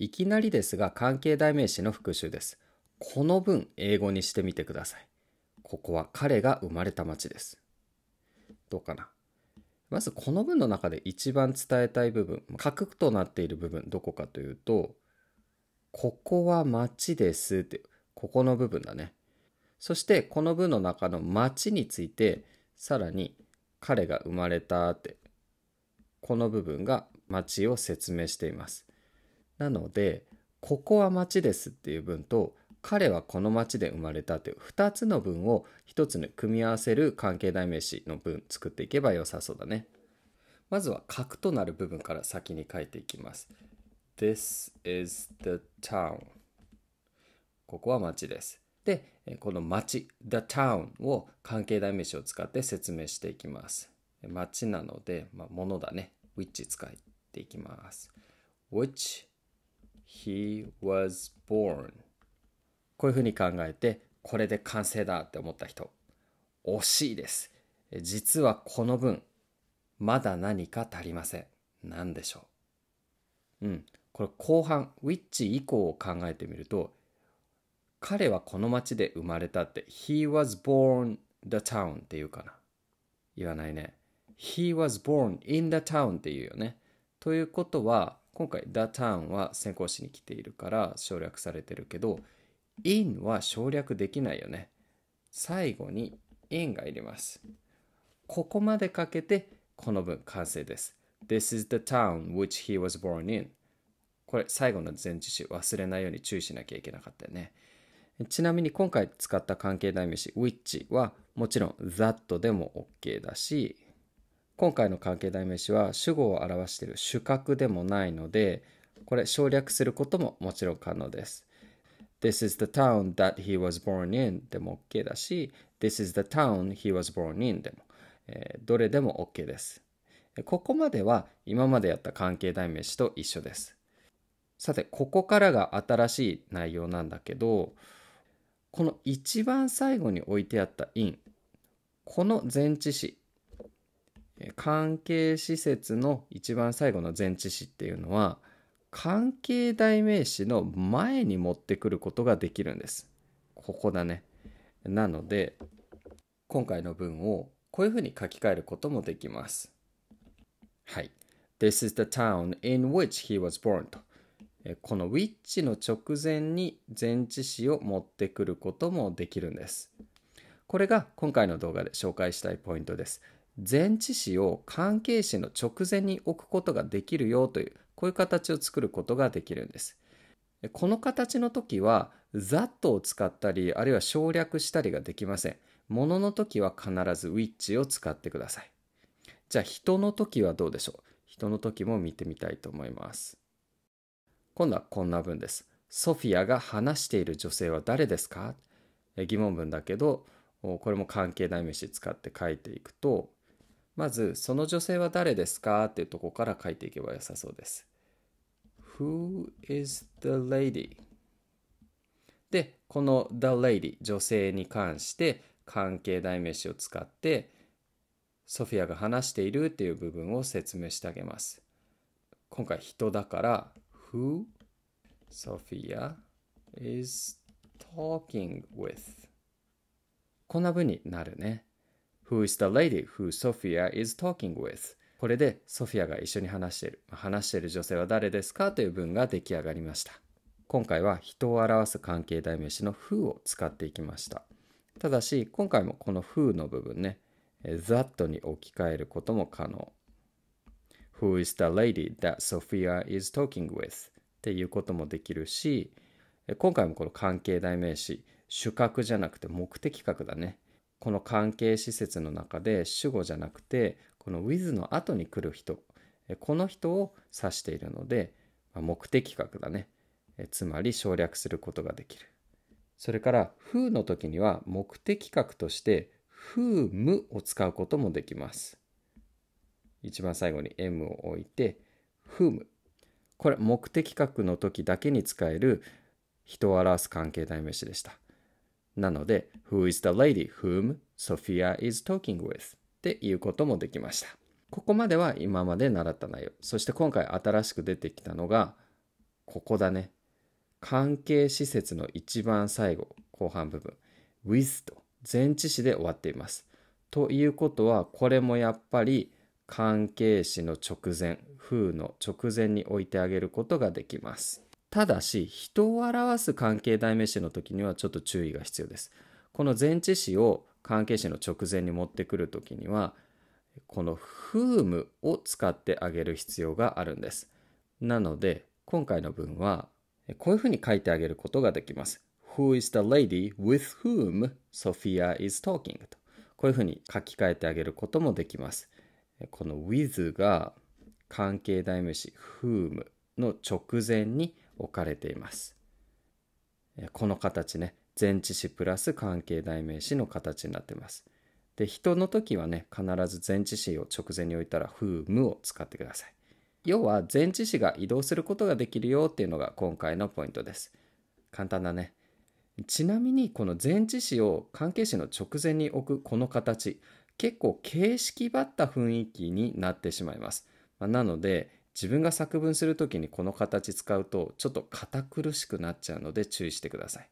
いきなりですが関係代名詞の復習です。この文英語にしてみてください。ここは彼が生まれた町です。どうかなまずこの文の中で一番伝えたい部分、核となっている部分、どこかというと、ここは町ですって、ここの部分だね。そしてこの文の中の町について、さらに彼が生まれたって、この部分が町を説明しています。なので、ここは町ですっていう文と、彼はこの町で生まれたという2つの文を1つに組み合わせる関係代名詞の文作っていけば良さそうだね。まずは核となる部分から先に書いていきます。This is the town. ここは町です。で、この町、the town を関係代名詞を使って説明していきます。町なので、まあ、物だね。which 使っていきます。which He was born こういうふうに考えてこれで完成だって思った人惜しいです実はこの文まだ何か足りません何でしょううんこれ後半 which 以降を考えてみると彼はこの町で生まれたって He was born the town って言うかな言わないね He was born in the town って言うよねということは今回 The Town は先行詞に来ているから省略されてるけど in は省略できないよね。最後に in がいります。ここまでかけてこの文完成です。This is the town which he was born in. これ最後の前置詞忘れないように注意しなきゃいけなかったよね。ちなみに今回使った関係代名詞 which はもちろん that でも OK だし今回の関係代名詞は主語を表している主格でもないのでこれ省略することももちろん可能です。This is the town that he was born in でも OK だし This is the town he was born in でも、えー、どれでも OK です。ここまでは今までやった関係代名詞と一緒です。さてここからが新しい内容なんだけどこの一番最後に置いてあった in この前置詞関係施設の一番最後の前置詞っていうのは関係代名詞の前に持ってくることができるんです。ここだね。なので今回の文をこういうふうに書き換えることもできます。はい。This is the town in which he was born と。この which の直前に前置詞を持ってくることもできるんです。これが今回の動画で紹介したいポイントです。前置詞を関係詞の直前に置くことができるよというこういう形を作ることができるんです。この形の時は「ざっと」を使ったりあるいは省略したりができません。ものの時は必ず「ウィッチ」を使ってください。じゃあ人の時はどうでしょう人の時も見てみたいと思います。今度はこんな文です。ソフィアが話している女性は誰ですか疑問文だけどこれも関係代名詞使って書いていくとまず、その女性は誰ですかっていうとこから書いていけば良さそうです。Who is the lady? で、この the lady 女性に関して関係代名詞を使ってソフィアが話しているっていう部分を説明してあげます。今回人だから Who Sophia is talking with こんな文になるね。Who is the lady who Sophia is talking with? これでソフィアが一緒に話している。話している女性は誰ですかという文が出来上がりました。今回は人を表す関係代名詞の who を使っていきました。ただし、今回もこの who の部分ね、that に置き換えることも可能。Who is the lady that Sophia is talking with? っていうこともできるし、今回もこの関係代名詞、主格じゃなくて目的格だね。この関係施設の中で主語じゃなくてこの with の後に来る人この人を指しているので目的格だねつまり省略することができるそれから「who」の時には目的格として「whom」を使うこともできます一番最後に「m」を置いて「whom」これ目的格の時だけに使える人を表す関係代名詞でしたなので、Who is the lady whom Sophia is talking with? っていうこともできました。ここまでは今まで習った内容。そして今回新しく出てきたのが、ここだね。関係施設の一番最後、後半部分。with と前置詞で終わっています。ということは、これもやっぱり関係詞の直前、風の直前に置いてあげることができます。ただし人を表す関係代名詞の時にはちょっと注意が必要ですこの前置詞を関係詞の直前に持ってくる時にはこの whom を使ってあげる必要があるんですなので今回の文はこういうふうに書いてあげることができます Who is the lady with whom Sophia is talking? とこういうふうに書き換えてあげることもできますこの with が関係代名詞 whom の直前に置かれています。この形ね前置詞プラス関係代名詞の形になってます。で人の時はね必ず前置詞を直前に置いたら「ふむ」を使ってください。要は前置詞が移動することができるよっていうのが今回のポイントです。簡単だね。ちなみにこの前置詞を関係詞の直前に置くこの形結構形式ばった雰囲気になってしまいます。まあ、なので自分が作文する時にこの形使うとちょっと堅苦しくなっちゃうので注意してください。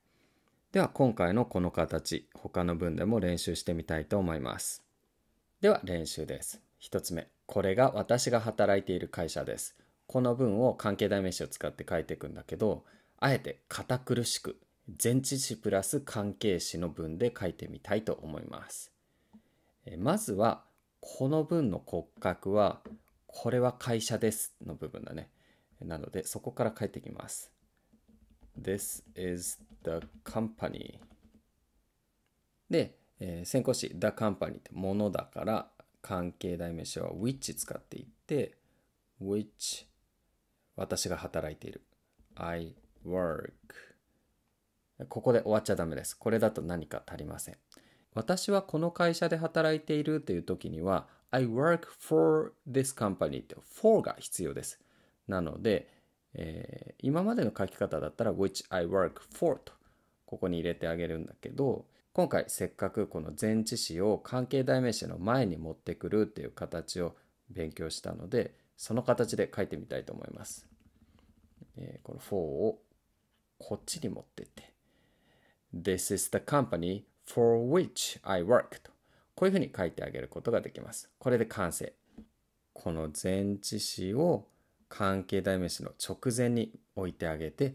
では今回のこの形他の文でも練習してみたいと思います。では練習です。1つ目これが私が働いている会社です。この文を関係代名詞を使って書いていくんだけどあえて堅苦しく前置詞プラス関係詞の文で書いてみたいと思います。まずはこの文の骨格はこれは会社ですの部分だね。なので、そこから帰ってきます。This is the company. で、えー、先行詞 the company ってものだから関係代名詞は which 使っていって which 私が働いている I work ここで終わっちゃダメです。これだと何か足りません。私はこの会社で働いているという時には I work for this company って for が必要です。なので、えー、今までの書き方だったら which I work for とここに入れてあげるんだけど今回せっかくこの前置詞を関係代名詞の前に持ってくるっていう形を勉強したのでその形で書いてみたいと思います。えー、この for をこっちに持ってって This is the company for which I work と、こういうふうに書いてあげることができます。これで完成。この前置詞を関係代名詞の直前に置いてあげて、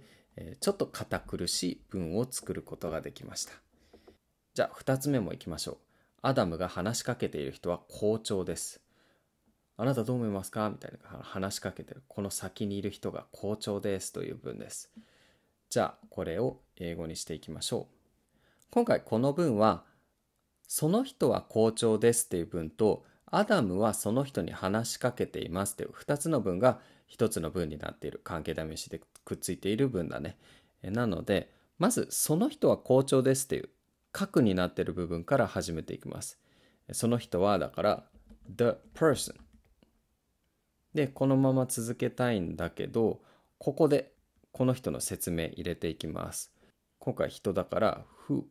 ちょっと堅苦しい文を作ることができました。じゃあ2つ目もいきましょう。アダムが話しかけている人は校長です。あなたどう思いますかみたいな話しかけてる。この先にいる人が校長ですという文です。じゃあこれを英語にしていきましょう。今回この文は、その人は校長ですっていう文と、アダムはその人に話しかけていますっていう2つの文が1つの文になっている関係代名詞でくっついている文だね。なのでまずその人は校長ですっていう核になっている部分から始めていきます。その人はだから the person でこのまま続けたいんだけどここでこの人の説明入れていきます。今回人だから who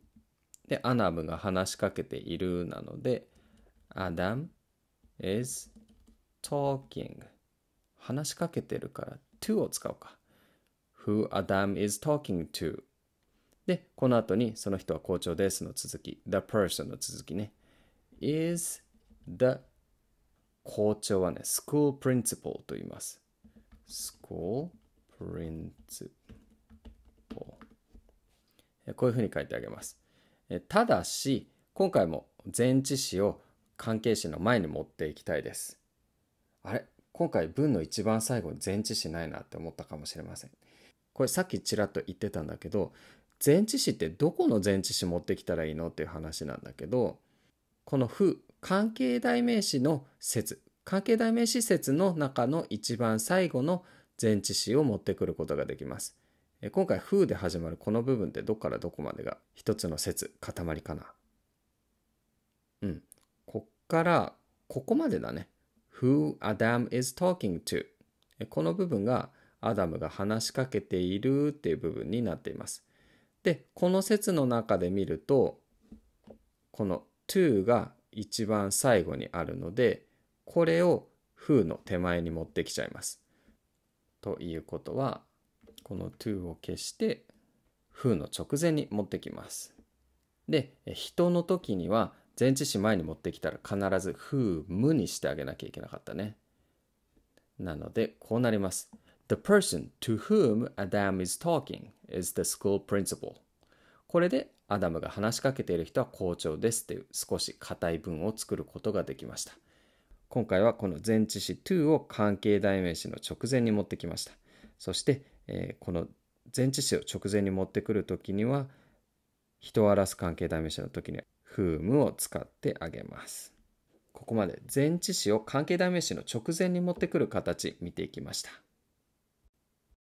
で、アナムが話しかけているなので、アダム is talking 話しかけてるから to を使うか。Who Adam is talking to で、この後にその人は校長ですの続き、the person の続きね。is the 校長はね、school principal と言います。school principal こういうふうに書いてあげます。ただし、今回も前置詞を関係詞の前に持っていきたいです。あれ今回文の一番最後に前置詞ないなって思ったかもしれません。これさっきちらっと言ってたんだけど、前置詞ってどこの前置詞持ってきたらいいのっていう話なんだけど、この不、関係代名詞の説、関係代名詞説の中の一番最後の前置詞を持ってくることができます。今回「風」で始まるこの部分ってどっからどこまでが一つの説塊かなうんこっからここまでだね「Who Adam is talking to」この部分がアダムが話しかけているっていう部分になっていますでこの説の中で見るとこの「to」が一番最後にあるのでこれを「風」の手前に持ってきちゃいますということはこの to を消して who の直前に持ってきます。で、人の時には前置詞前に持ってきたら必ず who, にしてあげなきゃいけなかったね。なので、こうなります。The person to whom Adam is talking is the school principal. これでアダムが話しかけている人は校長ですっていう少し硬い文を作ることができました。今回はこの前置詞 to を関係代名詞の直前に持ってきました。そしてえー、この前置詞を直前に持ってくる時には人を表す関係代名詞の時にはフーム」を使ってあげます。ここまで前置詞を関係代名詞の直前に持ってくる形見ていきました。